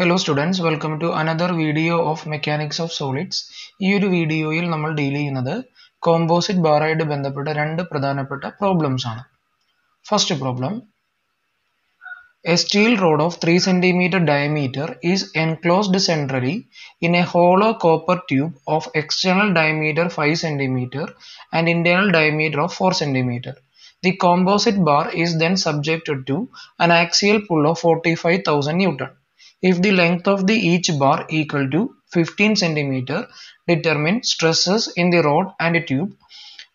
Hello students, welcome to another video of Mechanics of Solids. This video is deal with composite baride and problems. First problem A steel rod of 3 cm diameter is enclosed centrally in a hollow copper tube of external diameter 5 cm and internal diameter of 4 cm. The composite bar is then subjected to an axial pull of 45,000 N. If the length of the each bar equal to 15 cm, determine stresses in the rod and tube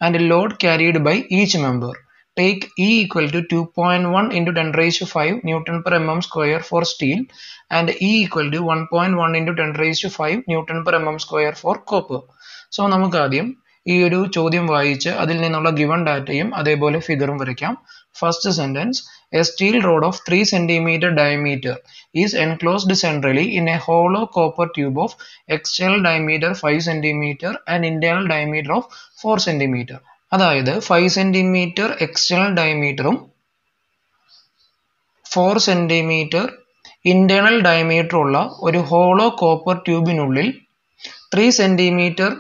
and load carried by each member. Take E equal to 2.1 into 10 raised to 5 Newton per mm square for steel and E equal to 1.1 into 10 raised to 5 Newton per mm square for copper. So നമുക്ക് ആദ്യം ഈ ഒരു ചോദ്യം വായിച്ച് അതിൽ നിന്നുള്ള given ഡാറ്റയും അതേപോലെ ഫിഗറും വരയ്ക്കാം first sentence A steel rod of 3 cm diameter is enclosed centrally in a hollow copper tube of external diameter 5 cm and internal diameter of 4 cm. അതായത് ഫൈവ് സെൻറ്റിമീറ്റർ എക്സ്റ്റേണൽ ഡയമീറ്ററും ഫോർ സെൻറ്റിമീറ്റർ ഇൻറ്റേർണൽ ഡയമീറ്ററുള്ള ഒരു hollow copper ട്യൂബിനുള്ളിൽ three centimetre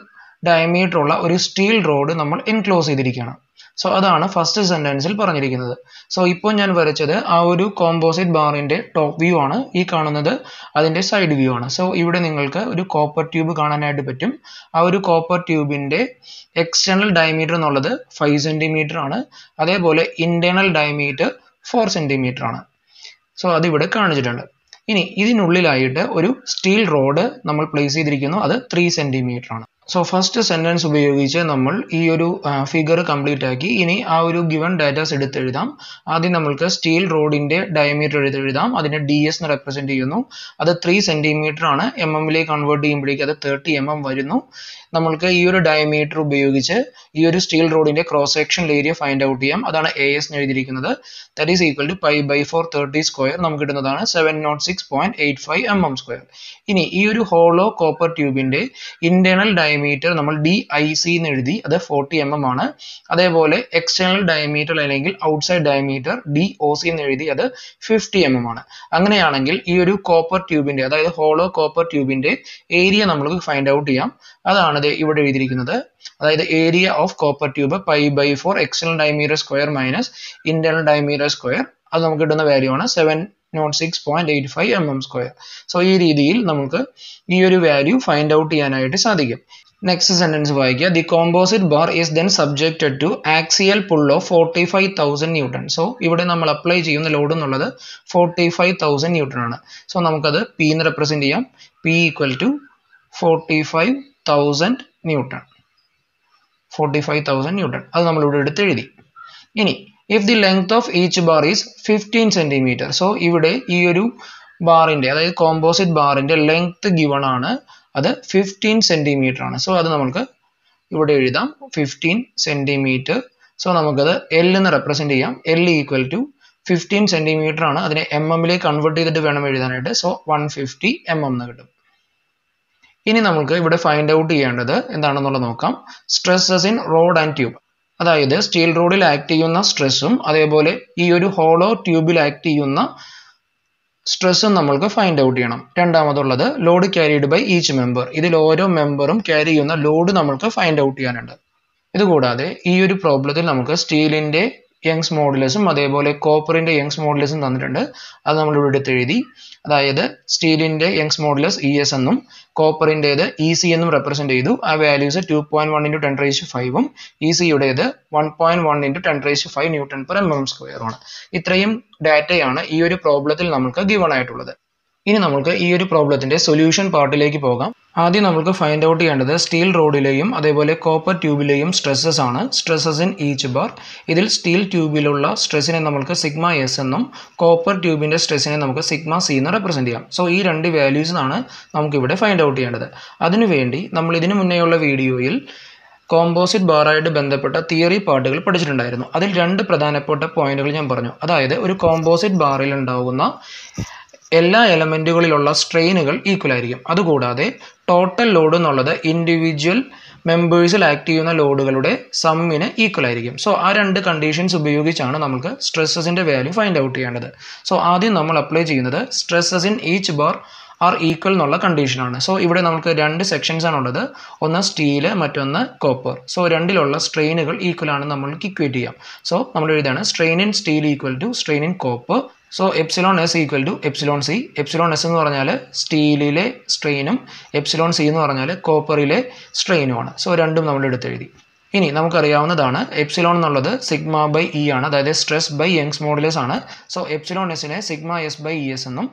ഡയമീറ്ററുള്ള ഒരു steel rod നമ്മൾ enclose ചെയ്തിരിക്കുകയാണ് so അതാണ് ഫസ്റ്റ് സെൻറ്റൻസിൽ പറഞ്ഞിരിക്കുന്നത് സോ ഇപ്പോൾ ഞാൻ വരച്ചത് ആ ഒരു കോമ്പോസിറ്റ് ബാറിൻ്റെ ടോപ്പ് വ്യൂ ആണ് ഈ കാണുന്നത് അതിൻ്റെ സൈഡ് വ്യൂ ആണ് സോ ഇവിടെ നിങ്ങൾക്ക് ഒരു കോപ്പർ ട്യൂബ് കാണാനായിട്ട് പറ്റും ആ ഒരു കോപ്പർ ട്യൂബിൻ്റെ എക്സ്റ്റേണൽ ഡയമീറ്റർ എന്നുള്ളത് ഫൈവ് സെൻറ്റിമീറ്റർ ആണ് അതേപോലെ ഇൻറ്റേർണൽ ഡയമീറ്റർ ഫോർ സെൻറ്റിമീറ്റർ ആണ് സോ അതിവിടെ കാണിച്ചിട്ടുണ്ട് ഇനി ഇതിനുള്ളിലായിട്ട് ഒരു സ്റ്റീൽ റോഡ് നമ്മൾ പ്ലേസ് ചെയ്തിരിക്കുന്നു അത് ത്രീ സെൻറ്റിമീറ്റർ ആണ് സോ ഫസ്റ്റ് സെൻറ്റൻസ് ഉപയോഗിച്ച് നമ്മൾ ഈ ഒരു ഫിഗർ കംപ്ലീറ്റ് ആക്കി ഇനി ആ ഒരു ഗിവൺ ഡാറ്റാസ് എടുത്തെഴുതാം ആദ്യം നമ്മൾക്ക് സ്റ്റീൽ റോഡിൻ്റെ ഡയമീറ്റർ എടുത്തെഴുതാം അതിനെ ഡി എസ് എന്ന് റെപ്രസെൻറ്റ് ചെയ്യുന്നു അത് ത്രീ സെൻറ്റിമീറ്റർ ആണ് എം എമ്മിലേക്ക് കൺവേർട്ട് ചെയ്യുമ്പോഴേക്ക് അത് തേർട്ടി എം എം വരുന്നു നമ്മൾക്ക് ഈ ഒരു ഡയമീറ്റർ ഉപയോഗിച്ച് ഈ ഒരു സ്റ്റീൽ റോഡിൻ്റെ cross section area find out ചെയ്യാം അതാണ് എ എസ് എന്ന് എഴുതിയിരിക്കുന്നത് that is equal to pi by four thirty square നമുക്ക് കിട്ടുന്നതാണ് seven nought six point eight five M M square ഇനി ഈ ഒരു ഹോളോ കോപ്പർ ട്യൂബിൻ്റെ ഇന്റേണൽ ഡയ ഡയമീറ്റർ നമ്മൾ ഡി ഐ സി എന്ന് എഴുതി അത് ഫോർട്ടി എം എം ആണ് അതേപോലെ എക്സ്റ്റേണൽ ഡയമീറ്റർ അല്ലെങ്കിൽ outside diameter D O C എന്ന് എഴുതി അത് ഫിഫ്റ്റി എം എം ആണ് അങ്ങനെയാണെങ്കിൽ ഈ ഒരു കോപ്പർ ട്യൂബിന്റെ അതായത് ഹോളോ കോപ്പർ ട്യൂബിന്റെ ഏരിയ നമുക്ക് ഫൈൻഡ് ഔട്ട് ചെയ്യാം അതാണ് ഇവിടെ എഴുതിയിരിക്കുന്നത് അതായത് area of copper tube pi by four external diameter square minus internal diameter square അത് നമുക്ക് കിട്ടുന്ന വാല്യൂ ആണ് seven nought six point eight five M M square so ഈ രീതിയിൽ നമുക്ക് ഈ ഒരു വാല്യൂ ഫൈൻഡ് ഔട്ട് ചെയ്യാനായിട്ട് സാധിക്കും നെക്സ്റ്റ് സെൻറ്റൻസ് വായിക്കുക the composite bar is then subjected to axial pull of forty five thousand newton so ഇവിടെ നമ്മൾ അപ്ലൈ ചെയ്യുന്ന ലോഡ് എന്നുള്ളത് ഫോർട്ടി ഫൈവ് തൗസൻഡ് ന്യൂട്ടൺ ആണ് സോ നമുക്കത് പി എന്ന് റെപ്രസെൻറ്റ് ചെയ്യാം P equal to forty five thousand newton forty five thousand newton അത് നമ്മളിവിടെ എടുത്ത് എഴുതി ഇനി if the length of each bar is fifteen centimetre so ഇവിടെ ഈ ഒരു ബാറിൻ്റെ അതായത് കോമ്പോസിറ്റ് ബാറിൻ്റെ ലെങ്ത് ഗിവൺ ആണ് അത് ഫിഫ്റ്റീൻ സെൻറ്റിമീറ്റർ ആണ് സോ അത് നമുക്ക് ഇവിടെ എഴുതാം ഫിഫ്റ്റീൻ സെൻറ്റിമീറ്റർ സോ നമുക്കത് എൽ എന്ന് റെപ്രസെൻറ്റ് ചെയ്യാം L equal to fifteen centimetre ആണ് അതിനെ എം എമ്മിലേക്ക് കൺവേർട്ട് ചെയ്തിട്ട് വേണം എഴുതാനായിട്ട് so one fifty M M എന്ന് കിട്ടും ഇനി നമുക്ക് ഇവിടെ ഫൈൻഡ് ഔട്ട് ചെയ്യേണ്ടത് എന്താണെന്നുള്ളത് നോക്കാം stresses in rod and tube അതായത് സ്റ്റീൽ റോഡിൽ ആക്ട് ചെയ്യുന്ന സ്ട്രെസ്സും അതേപോലെ ഈ ഒരു ഹോളോ ട്യൂബിൽ ആക്ട് ചെയ്യുന്ന സ്ട്രെസ്സും നമ്മൾക്ക് ഫൈൻഡ് ഔട്ട് ചെയ്യണം രണ്ടാമതുള്ളത് load carried by each member ഇതിൽ ഓരോ മെമ്പറും ക്യാരി ചെയ്യുന്ന ലോഡ് നമ്മൾക്ക് ഫൈൻഡ് ഔട്ട് ചെയ്യാനുണ്ട് ഇതുകൂടാതെ ഈ ഒരു പ്രോബ്ലത്തിൽ നമുക്ക് സ്റ്റീലിൻ്റെ യങ്സ് മോഡുലസും അതേപോലെ കോപ്പറിൻ്റെ യങ്സ് മോഡുലസും തന്നിട്ടുണ്ട് അത് നമ്മൾ ഇവിടെ എടുത്ത് എഴുതി അതായത് സ്റ്റീലിൻ്റെ Young's modulus E e S എന്നും കോപ്പറിൻ്റേത് ഇ e സി എന്നും റെപ്രസെന്റ് ചെയ്തു ആ values two point one into ten ratio ഫൈവും ഇ സിയുടേത് one point one into ten ratio five newton per M M സ്ക്വയറുമാണ് ഇത്രയും ഡാറ്റയാണ് ഈ ഒരു പ്രോബ്ലത്തിൽ നമുക്ക് ഗിവൺ ആയിട്ടുള്ളത് ഇനി നമുക്ക് ഈ ഒരു പ്രോബ്ലത്തിൻ്റെ സൊല്യൂഷൻ പാർട്ടിലേക്ക് പോകാം ആദ്യം നമുക്ക് ഫൈൻഡ് ഔട്ട് ചെയ്യേണ്ടത് സ്റ്റീൽ റോഡിലെയും അതേപോലെ കോപ്പർ ട്യൂബിലെയും സ്ട്രെസ്സസ് ആണ് സ്ട്രെസ്സസ് ഇൻ ഈച്ച് ബാർ ഇതിൽ സ്റ്റീൽ ട്യൂബിലുള്ള സ്ട്രെസ്സിനെ നമുക്ക് സിഗ്മ എസ് എന്നും കോപ്പർ ട്യൂബിൻ്റെ സ്ട്രെസ്സിനെ നമുക്ക് സിഗ്മ സി എന്ന് റെപ്രസെൻറ്റ് ചെയ്യാം സോ ഈ രണ്ട് നമുക്ക് നമുക്കിവിടെ ഫൈൻഡ് ഔട്ട് ചെയ്യേണ്ടത് അതിനുവേണ്ടി നമ്മൾ ഇതിനു മുന്നേയുള്ള വീഡിയോയിൽ കോമ്പോസിറ്റ് ബാറായിട്ട് ബന്ധപ്പെട്ട തിയറി പാർട്ടുകൾ പഠിച്ചിട്ടുണ്ടായിരുന്നു അതിൽ രണ്ട് പ്രധാനപ്പെട്ട പോയിന്റുകൾ ഞാൻ പറഞ്ഞു അതായത് ഒരു കോമ്പോസിറ്റ് ബാറിൽ ഉണ്ടാകുന്ന എല്ലാ എലമെൻറ്റുകളിലുള്ള സ്ട്രെയിനുകൾ ഈക്വൽ ആയിരിക്കും അതുകൂടാതെ ടോട്ടൽ ലോഡ് എന്നുള്ളത് ഇൻഡിവിജ്വൽ മെമ്പേഴ്സിൽ ആക്ട് ചെയ്യുന്ന ലോഡുകളുടെ സമ്മിന് ഈക്വൽ ആയിരിക്കും സോ ആ രണ്ട് കണ്ടീഷൻസ് ഉപയോഗിച്ചാണ് നമുക്ക് സ്ട്രെസ്സസിൻ്റെ വാല്യൂ ഫൈൻഡ് ഔട്ട് ചെയ്യേണ്ടത് സോ ആദ്യം നമ്മൾ അപ്ലൈ ചെയ്യുന്നത് stresses in each bar are equal എന്നുള്ള കണ്ടീഷനാണ് സോ ഇവിടെ നമുക്ക് രണ്ട് സെക്ഷൻസ് ആണുള്ളത് ഒന്ന് സ്റ്റീല് മറ്റൊന്ന് കോപ്പർ സോ രണ്ടിലുള്ള സ്ട്രെയിനുകൾ ഈക്വൽ ആണ് നമ്മൾക്ക് ഇക്വേറ്റ് ചെയ്യാം സോ നമ്മൾ എഴുതാണ് strain in steel equal to strain in copper so epsilon S equal to epsilon C epsilon S എന്ന് പറഞ്ഞാൽ സ്റ്റീലിലെ സ്ട്രെയിനും എപ്സിലോൺ സി എന്ന് പറഞ്ഞാൽ കോപ്പറിലെ സ്ട്രെയിനുമാണ് സോ രണ്ടും നമ്മൾ എടുത്തെഴുതി ഇനി നമുക്കറിയാവുന്നതാണ് എപ്സിലോൺ എന്നുള്ളത് സിഗ്മ ബൈ ഇ ആണ് അതായത് സ്ട്രെസ് ബൈ യങ്സ് മോഡുലസ് ആണ് സോ എപ്സിലോൺ എസിനെ sigma S by E S എന്നും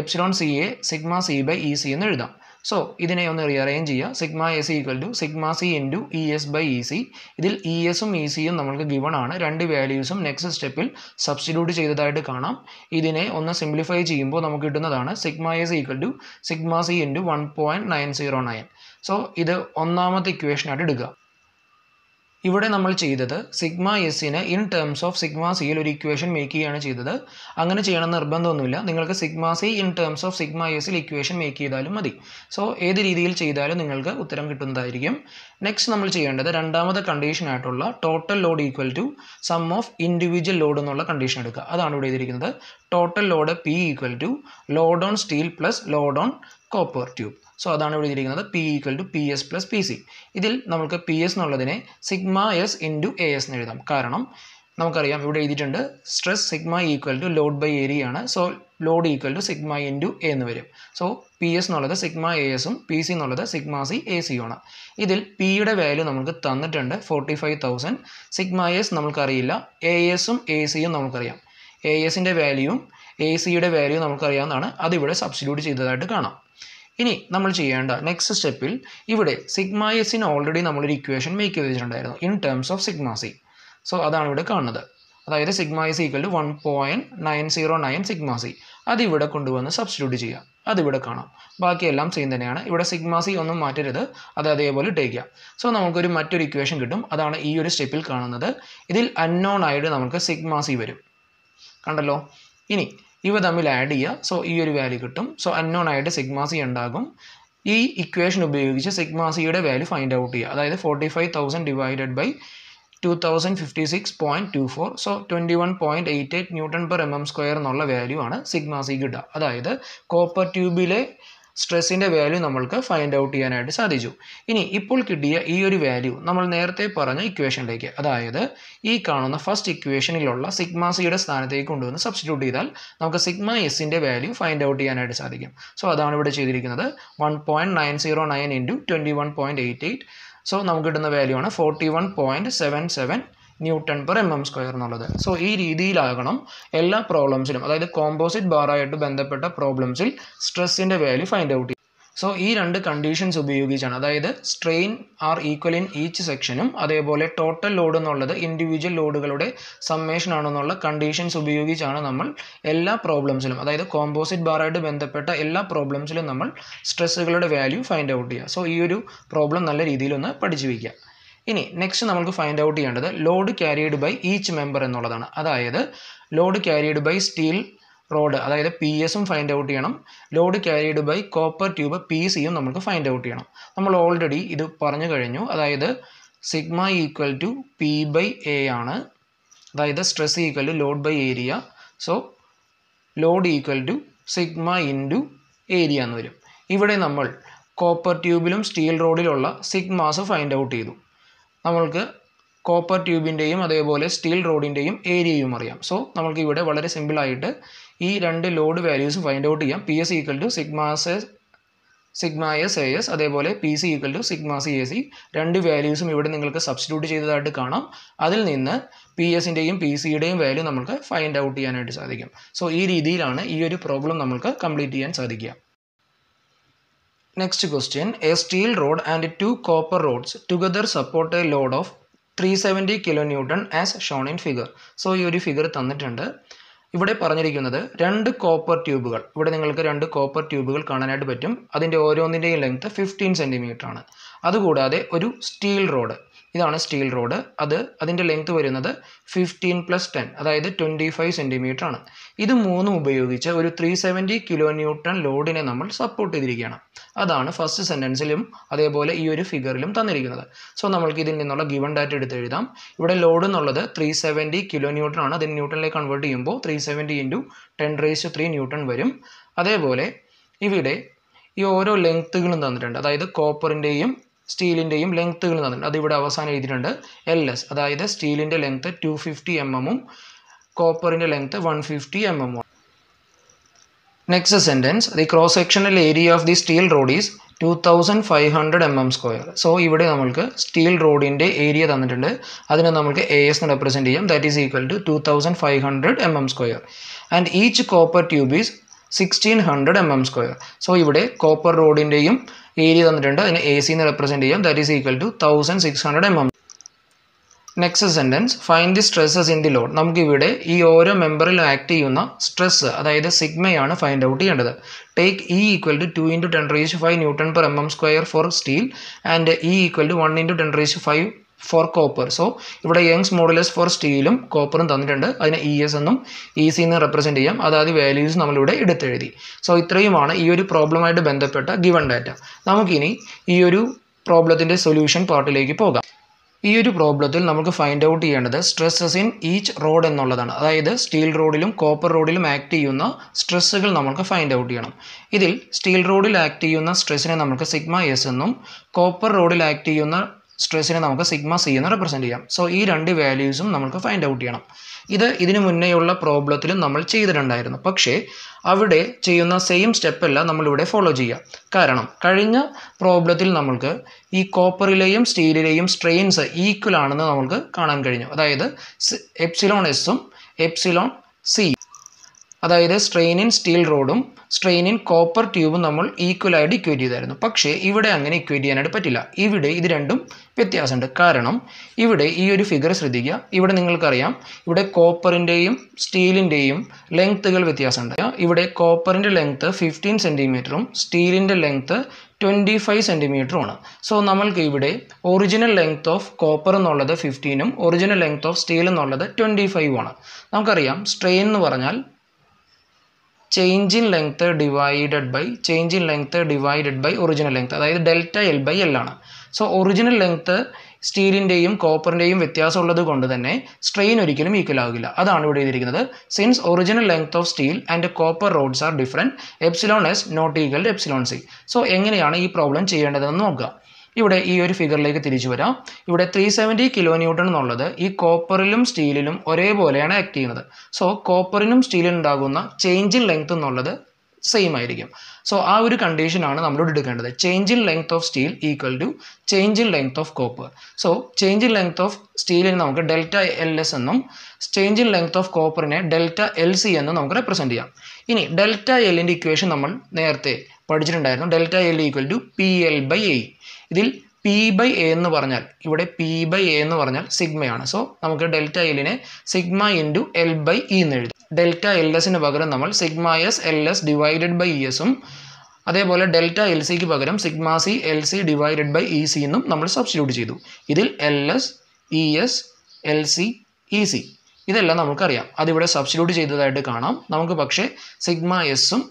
എപ്സിലോൺ സിയെ sigma C by E C എന്ന് എഴുതാം സോ ഇതിനെ ഒന്ന് റീഅറേഞ്ച് ചെയ്യുക sigma A C equal to sigma C into E S by E C ഇതിൽ ഇ എസും ഇ സിയും നമ്മൾക്ക് ഗിവൺ ആണ് രണ്ട് വാല്യൂസും നെക്സ്റ്റ് സ്റ്റെപ്പിൽ സബ്സ്റ്റിറ്റ്യൂട്ട് ചെയ്തതായിട്ട് കാണാം ഇതിനെ ഒന്ന് സിംപ്ലിഫൈ ചെയ്യുമ്പോൾ നമുക്ക് കിട്ടുന്നതാണ് sigma A C equal to sigma C into one point nine zero nine so ഇത് ഒന്നാമത്തെ ഇക്വേഷനായിട്ട് എടുക്കുക ഇവിടെ നമ്മൾ ചെയ്തത് സിഗ്മ എസിന് ഇൻ ടേംസ് ഓഫ് സിഗ്മ സിയിൽ ഒരു ഇക്വേഷൻ മേക്ക് ചെയ്യുകയാണ് ചെയ്തത് അങ്ങനെ ചെയ്യണമെന്ന് നിർബന്ധമൊന്നുമില്ല നിങ്ങൾക്ക് sigma C in terms of sigma എസിൽ ഇക്വേഷൻ മേക്ക് ചെയ്താലും മതി സോ ഏത് രീതിയിൽ ചെയ്താലും നിങ്ങൾക്ക് ഉത്തരം കിട്ടുന്നതായിരിക്കും നെക്സ്റ്റ് നമ്മൾ ചെയ്യേണ്ടത് രണ്ടാമത്തെ കണ്ടീഷനായിട്ടുള്ള total load equal to sum of individual load എന്നുള്ള കണ്ടീഷൻ എടുക്കുക അതാണ് ഇവിടെ ചെയ്തിരിക്കുന്നത് total load P equal to load on steel plus load on copper tube so അതാണ് ഇവിടെ ഇരിക്കുന്നത് P equal to P S plus P C ഇതിൽ നമുക്ക് പി എസ് എന്നുള്ളതിനെ sigma S into A S എന്ന് എഴുതാം കാരണം നമുക്കറിയാം ഇവിടെ എഴുതിയിട്ടുണ്ട് stress sigma equal to load by area ആണ് so load equal to sigma into A എന്ന് വരും സോ പി എസ് എന്നുള്ളത് സിഗ്മ എ എസും പി സി എന്നുള്ളത് സിഗ്മ സി എ സിയും ആണ് ഇതിൽ പിയുടെ വാല്യൂ നമുക്ക് തന്നിട്ടുണ്ട് forty five thousand sigma S നമുക്കറിയില്ല എ എസും എ സിയും നമുക്കറിയാം എ എസിൻ്റെ വാല്യൂവും എ സിയുടെ വാല്യൂ നമുക്കറിയാവുന്നതാണ് അതിവിടെ സബ്സ്റ്റിറ്റ്യൂട്ട് ചെയ്തതായിട്ട് കാണാം ഇനി നമ്മൾ ചെയ്യേണ്ട നെക്സ്റ്റ് സ്റ്റെപ്പിൽ ഇവിടെ സിഗ്മ എസിന് ഓൾറെഡി നമ്മളൊരു ഇക്വേഷൻ മേക്ക് ചെയ്ത് വെച്ചിട്ടുണ്ടായിരുന്നു in terms of sigma C so അതാണ് ഇവിടെ കാണുന്നത് അതായത് sigma S equal to one point nine zero nine sigma C അതിവിടെ കൊണ്ടുവന്ന് സബ്സ്റ്റിറ്റ്യൂട്ട് ചെയ്യുക അതിവിടെ കാണാം ബാക്കിയെല്ലാം സെയിം തന്നെയാണ് ഇവിടെ സിഗ്മ സി ഒന്നും മാറ്റരുത് അത് അതേപോലെ ടേക്ക് ചെയ്യാം സോ നമുക്കൊരു മറ്റൊരു ഇക്വേഷൻ കിട്ടും അതാണ് ഈ ഒരു സ്റ്റെപ്പിൽ കാണുന്നത് ഇതിൽ അൺനോൺ ആയിട്ട് നമുക്ക് സിഗ്മ സി വരും കണ്ടല്ലോ ഇനി ഇവ തമ്മിൽ ആഡ് ചെയ്യുക സോ ഈ ഒരു വാല്യൂ കിട്ടും സോ അൺനോൺ ആയിട്ട് സിഗ്മാസി ഉണ്ടാകും ഈ ഇക്വേഷൻ ഉപയോഗിച്ച് സിഗ്മാസിയുടെ വാല്യൂ ഫൈൻഡ് ഔട്ട് ചെയ്യുക അതായത് forty five thousand divided by two thousand fifty six point two four so twenty one point eight eight newton per M M square എന്നുള്ള വാല്യൂ ആണ് sigma C കിട്ടുക അതായത് കോപ്പർ ട്യൂബിലെ സ്ട്രെസ്സിൻ്റെ വാല്യൂ നമ്മൾക്ക് ഫൈൻഡ് ഔട്ട് ചെയ്യാനായിട്ട് സാധിച്ചു ഇനി ഇപ്പോൾ കിട്ടിയ ഈ ഒരു വാല്യൂ നമ്മൾ നേരത്തെ പറഞ്ഞ ഇക്വേഷനിലേക്ക് അതായത് ഈ കാണുന്ന ഫസ്റ്റ് ഇക്വേഷനിലുള്ള സിഗ്മ സിയുടെ സ്ഥാനത്തേക്ക് കൊണ്ടുവന്ന് സബ്സ്റ്റിറ്റ്യൂട്ട് ചെയ്താൽ നമുക്ക് സിഗ്മ എസിൻ്റെ വാല്യൂ ഫൈൻഡ് ഔട്ട് ചെയ്യാനായിട്ട് സാധിക്കും സോ അതാണ് ഇവിടെ ചെയ്തിരിക്കുന്നത് one point nine zero nine into twenty one point eight eight so നമുക്ക് കിട്ടുന്ന വാല്യൂ ആണ് forty one point seven seven newton per M M square എന്നുള്ളത് സോ ഈ രീതിയിലാകണം എല്ലാ പ്രോബ്ലംസിലും അതായത് കോമ്പോസിറ്റ് ബാറായിട്ട് ബന്ധപ്പെട്ട പ്രോബ്ലംസിൽ സ്ട്രെസ്സിൻ്റെ വാല്യൂ ഫൈൻഡ് ഔട്ട് സോ ഈ രണ്ട് കണ്ടീഷൻസ് ഉപയോഗിച്ചാണ് അതായത് strain are equal in each സെക്ഷനും അതേപോലെ ടോട്ടൽ ലോഡ് എന്നുള്ളത് ഇൻഡിവിജ്വൽ ലോഡുകളുടെ സമ്മേഷൻ ആണെന്നുള്ള കണ്ടീഷൻസ് ഉപയോഗിച്ചാണ് നമ്മൾ എല്ലാ പ്രോബ്ലംസിലും അതായത് കോമ്പോസിറ്റ് ബാറായിട്ട് ബന്ധപ്പെട്ട എല്ലാ പ്രോബ്ലംസിലും നമ്മൾ സ്ട്രെസ്സുകളുടെ വാല്യൂ ഫൈൻഡ് ഔട്ട് ചെയ്യുക സോ ഈ ഒരു പ്രോബ്ലം നല്ല രീതിയിലൊന്ന് പഠിച്ചു വയ്ക്കുക ഇനി നെക്സ്റ്റ് നമുക്ക് ഫൈൻഡ് ഔട്ട് ചെയ്യേണ്ടത് load carried by each member എന്നുള്ളതാണ് അതായത് load carried by steel rod അതായത് പി എസും ഫൈൻഡ് ഔട്ട് ചെയ്യണം load carried by copper tube P സിയും നമുക്ക് ഫൈൻഡ് ഔട്ട് ചെയ്യണം നമ്മൾ ഓൾറെഡി ഇത് പറഞ്ഞു കഴിഞ്ഞു അതായത് sigma equal to P by A ആണ് അതായത് stress equal to load by area so load equal to sigma to area എന്ന് വരും ഇവിടെ നമ്മൾ കോപ്പർ ട്യൂബിലും സ്റ്റീൽ റോഡിലുള്ള സിഗ്മാസ് ഫൈൻഡ് ഔട്ട് ചെയ്തു നമ്മൾക്ക് കോപ്പർ ട്യൂബിൻ്റെയും അതേപോലെ സ്റ്റീൽ റോഡിൻ്റെയും ഏരിയയും അറിയാം സോ നമുക്ക് ഇവിടെ വളരെ സിമ്പിളായിട്ട് ഈ രണ്ട് ലോഡ് വാല്യൂസ് ഫൈൻഡ് ഔട്ട് ചെയ്യാം P S equal to sigmas sigma S A S അതേപോലെ P C equal to sigma C A C രണ്ട് വാല്യൂസും ഇവിടെ നിങ്ങൾക്ക് സബ്സ്റ്റിറ്റ്യൂട്ട് ചെയ്തതായിട്ട് കാണാം അതിൽ നിന്ന് പി എസിൻ്റെയും പി സിയുടെയും വാല്യൂ നമുക്ക് ഫൈൻഡ് ഔട്ട് ചെയ്യാനായിട്ട് സാധിക്കും സോ ഈ രീതിയിലാണ് ഈ ഒരു പ്രോബ്ലം നമുക്ക് കംപ്ലീറ്റ് ചെയ്യാൻ സാധിക്കുക a steel rod and two copper rods together support a load of three seventy 370 newton as shown in figure so ഈ ഒരു ഫിഗർ തന്നിട്ടുണ്ട് ഇവിടെ പറഞ്ഞിരിക്കുന്നത് രണ്ട് കോപ്പർ ട്യൂബുകൾ ഇവിടെ നിങ്ങൾക്ക് രണ്ട് കോപ്പർ ട്യൂബുകൾ കാണാനായിട്ട് പറ്റും അതിൻ്റെ ഓരോന്നിൻ്റെയും ലെങ്ത് ഫിഫ്റ്റീൻ സെൻറ്റിമീറ്റർ ആണ് അതുകൂടാതെ ഒരു സ്റ്റീൽ റോഡ് ഇതാണ് സ്റ്റീൽ റോഡ് അത് അതിൻ്റെ ലെങ്ത് വരുന്നത് ഫിഫ്റ്റീൻ പ്ലസ് ടെൻ അതായത് ട്വൻറ്റി ഫൈവ് സെൻറ്റിമീറ്റർ ആണ് ഇത് മൂന്നും ഉപയോഗിച്ച് ഒരു ത്രീ സെവൻറ്റി കിലോ ന്യൂട്ടൺ ലോഡിനെ നമ്മൾ സപ്പോർട്ട് ചെയ്തിരിക്കുകയാണ് അതാണ് ഫസ്റ്റ് സെൻറ്റൻസിലും അതേപോലെ ഈ ഒരു ഫിഗറിലും തന്നിരിക്കുന്നത് സോ നമ്മൾക്ക് ഇതിൽ നിന്നുള്ള ഗിവൺ ഡാറ്റ എടുത്ത് എഴുതാം ഇവിടെ ലോഡ് എന്നുള്ളത് ത്രീ സെവൻറ്റി കിലോ ന്യൂട്ടൺ ആണ് അതിന് ന്യൂട്ടണിലേക്ക് കൺവേർട്ട് ചെയ്യുമ്പോൾ three seventy into ten raise three newton വരും അതേപോലെ ഇവിടെ ഈ ഓരോ ലെങ്ത്തുകളും തന്നിട്ടുണ്ട് അതായത് കോപ്പറിൻ്റെയും സ്റ്റീലിൻ്റെയും ലെങ്ത്തുകൾ തന്നിട്ടുണ്ട് അതിവിടെ അവസാനം എഴുതിയിട്ടുണ്ട് എൽ എസ് അതായത് സ്റ്റീലിൻ്റെ ലെങ്ത്ത് ടു ഫിഫ്റ്റി എം എമ്മും കോപ്പറിൻ്റെ ലെങ്ത്ത് വൺ ഫിഫ്റ്റി എം എമ്മും next sentence the cross sectional area of the steel rod is two thousand five hundred M M square so ഇവിടെ നമ്മൾക്ക് സ്റ്റീൽ റോഡിൻ്റെ ഏരിയ തന്നിട്ടുണ്ട് അതിനെ നമുക്ക് എ എസ് എന്ന് റെപ്രസെൻറ്റ് ചെയ്യാം that is equal to two thousand five hundred M M square and each copper tube is sixteen hundred M M square so ഇവിടെ copper റോഡിൻ്റെയും ഏരിയ തന്നിട്ടുണ്ട് അതിന് എ സിന്ന് റെപ്രസെൻറ്റ് ചെയ്യാം that is equal to thousand six hundred M M next sentence fine the stresses in the load നമുക്കിവിടെ ഈ ഓരോ മെമ്പറിലും ആക്ട് ചെയ്യുന്ന സ്ട്രെസ് അതായത് സിഗ്മയാണ് ഫൈൻഡ് ഔട്ട് ചെയ്യേണ്ടത് take E equal to two into ten raise five newton per M M square for steel and E equal to one into ten raise five for copper so ഇവിടെ Young's modulus for സ്റ്റീലും കോപ്പറും തന്നിട്ടുണ്ട് അതിനെ E e S എന്നും E e C എന്നും റെപ്രസെൻറ്റ് ചെയ്യാം അതായത് വാല്യൂസ് നമ്മളിവിടെ എടുത്തെഴുതി സോ ഇത്രയുമാണ് ഈ ഒരു പ്രോബ്ലമായിട്ട് ബന്ധപ്പെട്ട ഗിവൺ ഡാറ്റ നമുക്കിനി ഈ ഒരു പ്രോബ്ലത്തിൻ്റെ സൊല്യൂഷൻ പാർട്ടിലേക്ക് പോകാം ഈ ഒരു പ്രോബ്ലത്തിൽ നമുക്ക് ഫൈൻഡ് ഔട്ട് ചെയ്യേണ്ടത് സ്ട്രെസ്സസ് ഇൻ ഈച്ച് റോഡ് എന്നുള്ളതാണ് അതായത് സ്റ്റീൽ റോഡിലും കോപ്പർ റോഡിലും ആക്ട് ചെയ്യുന്ന സ്ട്രെസ്സുകൾ നമുക്ക് ഫൈൻഡ് ഔട്ട് ചെയ്യണം ഇതിൽ സ്റ്റീൽ റോഡിൽ ആക്ട് ചെയ്യുന്ന സ്ട്രെസ്സിനെ നമുക്ക് സിഗ്മ എസ് എന്നും കോപ്പർ റോഡിൽ ആക്ട് ചെയ്യുന്ന സ്ട്രെസ്സിനെ നമുക്ക് സിഗ്മ സി എന്ന് റെപ്രസെൻറ്റ് ചെയ്യാം സോ ഈ രണ്ട് വാല്യൂസും നമുക്ക് ഫൈൻഡ് ഔട്ട് ചെയ്യണം ഇത് ഇതിനു മുന്നേയുള്ള പ്രോബ്ലത്തിലും നമ്മൾ ചെയ്തിട്ടുണ്ടായിരുന്നു പക്ഷേ അവിടെ ചെയ്യുന്ന സെയിം സ്റ്റെപ്പല്ല നമ്മളിവിടെ ഫോളോ ചെയ്യുക കാരണം കഴിഞ്ഞ പ്രോബ്ലത്തിൽ നമ്മൾക്ക് ഈ കോപ്പറിലെയും സ്റ്റീലിലെയും സ്ട്രെയിൻസ് ഈക്വൽ ആണെന്ന് നമുക്ക് കാണാൻ കഴിഞ്ഞു അതായത് എപ്സിലോൺ എസും എപ്സിലോൺ സി അതായത് സ്ട്രെയിൻ ഇൻ സ്റ്റീൽ റോഡും സ്ട്രെയിൻ ഇൻ കോപ്പർ ട്യൂബും നമ്മൾ ഈക്വലായിട്ട് ഇക്വേറ്റ് ചെയ്തായിരുന്നു പക്ഷേ ഇവിടെ അങ്ങനെ ഇക്വേറ്റ് ചെയ്യാനായിട്ട് പറ്റില്ല ഇവിടെ ഇത് രണ്ടും വ്യത്യാസമുണ്ട് കാരണം ഇവിടെ ഈ ഒരു ഫിഗർ ശ്രദ്ധിക്കുക ഇവിടെ നിങ്ങൾക്കറിയാം ഇവിടെ കോപ്പറിൻ്റെയും സ്റ്റീലിൻ്റെയും ലെങ്ത്തുകൾ വ്യത്യാസമുണ്ട് ഇവിടെ കോപ്പറിൻ്റെ ലെങ്ത്ത് ഫിഫ്റ്റീൻ സെൻറ്റിമീറ്ററും സ്റ്റീലിൻ്റെ ലെങ്ത്ത് ട്വൻറ്റി ഫൈവ് സെൻറ്റിമീറ്ററുമാണ് സോ നമ്മൾക്ക് ഇവിടെ ഒറിജിനൽ ലെങ്ത് ഓഫ് കോപ്പർ എന്നുള്ളത് ഫിഫ്റ്റീനും ഒറിജിനൽ ലെങ്ത് ഓഫ് സ്റ്റീൽ എന്നുള്ളത് ട്വൻറ്റി ഫൈവ് ആണ് നമുക്കറിയാം സ്ട്രെയിൻ എന്ന് പറഞ്ഞാൽ change in length divided by change in length divided by original length അതായത് ഡെൽറ്റ എൽ ബൈ എൽ ആണ് സോ ഒറിജിനൽ ലെങ്ത്ത് സ്റ്റീലിൻ്റെയും കോപ്പറിൻ്റെയും വ്യത്യാസമുള്ളത് കൊണ്ട് തന്നെ സ്ട്രെയിൻ ഒരിക്കലും ഈക്വൽ ആകില്ല അതാണ് ഇവിടെ ചെയ്തിരിക്കുന്നത് since original length of steel and copper roads R different epsilon S not equal epsilon C so എങ്ങനെയാണ് ഈ പ്രോബ്ലം ചെയ്യേണ്ടതെന്ന് നോക്കുക ഇവിടെ ഈ ഒരു ഫിഗറിലേക്ക് തിരിച്ചു വരാം ഇവിടെ ത്രീ സെവൻറ്റി കിലോ ന്യൂട്ടൺ എന്നുള്ളത് ഈ കോപ്പറിലും സ്റ്റീലിലും ഒരേപോലെയാണ് ആക്ട് ചെയ്യുന്നത് സോ കോപ്പറിനും സ്റ്റീലിനും ഉണ്ടാകുന്ന ചേഞ്ച് ഇൻ ലെങ്ത് എന്നുള്ളത് സെയിം ആയിരിക്കും സോ ആ ഒരു കണ്ടീഷനാണ് നമ്മളോട് എടുക്കേണ്ടത് change in length of steel equal to change in length of copper so change in length of സ്റ്റീലിന് നമുക്ക് ഡെൽറ്റ എൽ എസ് എന്നും ചേഞ്ച് ഇൻ ലെങ്ത് ഓഫ് കോപ്പറിനെ ഡെൽറ്റ എൽ സി എന്നും നമുക്ക് റെപ്രസെൻറ്റ് ചെയ്യാം ഇനി ഡെൽറ്റ എല്ലിൻ്റെ ഇക്വേഷൻ നമ്മൾ നേരത്തെ പഠിച്ചിട്ടുണ്ടായിരുന്നു delta L equal to P L by A ഇതിൽ പി ബൈ എ എന്ന് പറഞ്ഞാൽ ഇവിടെ പി ബൈ എ എന്ന് പറഞ്ഞാൽ സിഗ്മയാണ് സോ നമുക്ക് ഡെൽറ്റ എല്ലിനെ sigma into L by E എന്ന് എഴുതാം ഡെൽറ്റ എൽ എസിന് പകരം നമ്മൾ sigma S L S divided by E എസും അതേപോലെ ഡെൽറ്റ എൽ സിക്ക് പകരം sigma C L C divided by E C എന്നും നമ്മൾ സബ്സ്റ്റിറ്റ്യൂട്ട് ചെയ്തു ഇതിൽ L S E S L C E C ഇതെല്ലാം നമുക്കറിയാം അതിവിടെ സബ്സ്റ്റിറ്റ്യൂട്ട് ചെയ്തതായിട്ട് കാണാം നമുക്ക് പക്ഷേ സിഗ്മ എസും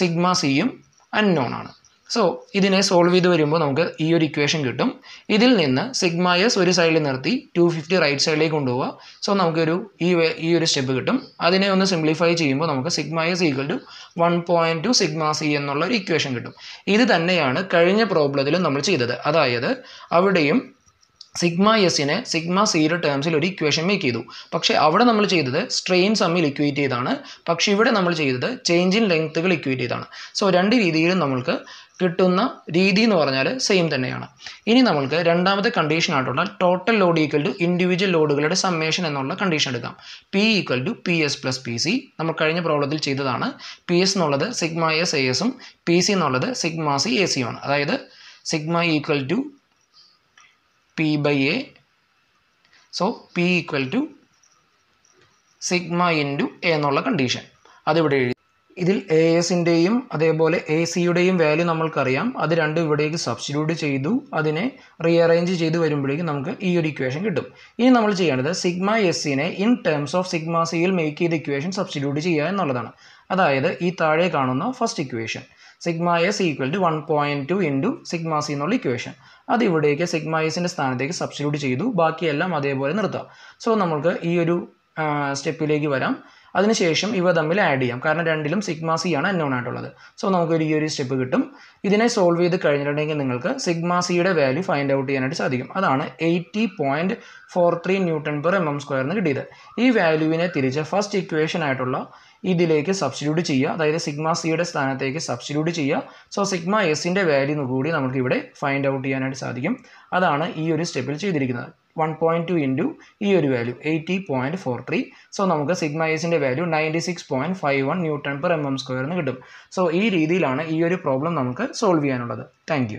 സിഗ്മ സിയും അൺനോൺ ആണ് സോ ഇതിനെ സോൾവ് ചെയ്ത് വരുമ്പോൾ നമുക്ക് ഈ ഒരു ഇക്വേഷൻ കിട്ടും ഇതിൽ നിന്ന് സിഗ്മ എസ് ഒരു സൈഡിൽ നിർത്തി ടു ഫിഫ്റ്റി റൈറ്റ് സൈഡിലേക്ക് കൊണ്ടുപോവുക സോ നമുക്കൊരു ഈ ഈ ഒരു സ്റ്റെപ്പ് കിട്ടും അതിനെ ഒന്ന് സിംപ്ലിഫൈ ചെയ്യുമ്പോൾ നമുക്ക് sigma S equal to one point two sigma C എന്നുള്ള ഒരു ഇക്വേഷൻ കിട്ടും ഇത് തന്നെയാണ് കഴിഞ്ഞ പ്രോബ്ലത്തിലും നമ്മൾ ചെയ്തത് അതായത് അവിടെയും സിഗ്മ എസിനെ സിഗ്മ സീറോ ടേംസിൽ ഒരു ഇക്വേഷൻ മേക്ക് ചെയ്തു പക്ഷേ അവിടെ നമ്മൾ ചെയ്തത് സ്ട്രെയിൻ സമ്മിൽ ഇക്വേറ്റ് ചെയ്താണ് പക്ഷേ ഇവിടെ നമ്മൾ ചെയ്തത് ചേഞ്ച് ഇൻ ലെങ്ത്തുകൾ ഇക്വേറ്റ് ചെയ്താണ് സോ രണ്ട് രീതിയിലും നമ്മൾക്ക് കിട്ടുന്ന രീതി എന്ന് പറഞ്ഞാൽ സെയിം തന്നെയാണ് ഇനി നമ്മൾക്ക് രണ്ടാമത്തെ കണ്ടീഷൻ ആയിട്ടുള്ള total load equal to individual ലോഡുകളുടെ സമ്മേഷൻ എന്നുള്ള കണ്ടീഷൻ എടുക്കാം P equal to P S plus P C നമ്മൾ കഴിഞ്ഞ പ്രോബ്ലത്തിൽ ചെയ്തതാണ് പി എസ് എന്നുള്ളത് സിഗ്മ എസ് എ എസും പി സി എന്നുള്ളത് സിഗ്മ സി എ സിയുമാണ് അതായത് sigma equal to P by A. So, P equal to sigma into A എന്നുള്ള കണ്ടീഷൻ അതിവിടെ എഴുതി ഇതിൽ എ എസിൻ്റെയും അതേപോലെ എ സിയുടെയും വാല്യൂ നമ്മൾക്കറിയാം അത് രണ്ടും ഇവിടേക്ക് സബ്സ്റ്റിറ്റ്യൂട്ട് ചെയ്തു അതിനെ റീഅറേഞ്ച് ചെയ്ത് വരുമ്പോഴേക്കും നമുക്ക് ഈ ഒരു ഇക്വേഷൻ കിട്ടും ഇനി നമ്മൾ ചെയ്യേണ്ടത് സിഗ്മ എസ്സിനെ ഇൻ ടേംസ് ഓഫ് സിഗ്മ സിയിൽ മേക്ക് ചെയ്ത ഇക്വേഷൻ സബ്സ്റ്റിറ്റ്യൂട്ട് ചെയ്യുക എന്നുള്ളതാണ് അതായത് ഈ താഴെ കാണുന്ന first equation sigma S equal to one point two into sigma C എന്നുള്ള ഇക്വേഷൻ അത് ഇവിടേക്ക് സിഗ്മ എസിൻ്റെ സ്ഥാനത്തേക്ക് സബ്സ്റ്റിറ്റ്യൂട്ട് ചെയ്തു ബാക്കിയെല്ലാം അതേപോലെ നിർത്താം സോ നമുക്ക് ഈ ഒരു സ്റ്റെപ്പിലേക്ക് വരാം അതിനുശേഷം ഇവ തമ്മിൽ ആഡ് ചെയ്യാം കാരണം രണ്ടിലും സിഗ്മ സി ആണ് അന്നോൺ ആയിട്ടുള്ളത് സോ നമുക്ക് ഈ ഒരു സ്റ്റെപ്പ് കിട്ടും ഇതിനെ സോൾവ് ചെയ്ത് കഴിഞ്ഞിട്ടുണ്ടെങ്കിൽ നിങ്ങൾക്ക് സിഗ്മ സിയുടെ വാല്യൂ ഫൈൻഡ് ഔട്ട് ചെയ്യാനായിട്ട് സാധിക്കും അതാണ് eighty point four three newton per M M സ്ക്വയറിന് കിട്ടിയത് ഈ വാല്യൂവിനെ തിരിച്ച് ഫസ്റ്റ് ഇക്വേഷൻ ആയിട്ടുള്ള ഇതിലേക്ക് സബ്സ്റ്റിറ്റ്യൂട്ട് ചെയ്യുക അതായത് സിഗ്മ സിയുടെ സ്ഥാനത്തേക്ക് സബ്സ്റ്റിറ്റ്യൂട്ട് ചെയ്യുക സോ സിഗ്മ എസിൻ്റെ വാല്യൂ കൂടി നമുക്ക് ഇവിടെ ഫൈൻഡ് ഔട്ട് ചെയ്യാനായിട്ട് സാധിക്കും അതാണ് ഈ ഒരു സ്റ്റെപ്പിൽ ചെയ്തിരിക്കുന്നത് വൺ പോയിൻറ്റ് ടു ഇൻറ്റു ഈ ഒരു value eighty point four three so നമുക്ക് സിഗ്മ എസിൻ്റെ value ninety six point five one newton per M M square എന്ന് കിട്ടും സോ ഈ രീതിയിലാണ് ഈ ഒരു പ്രോബ്ലം നമുക്ക് സോൾവ് ചെയ്യാനുള്ളത് താങ്ക്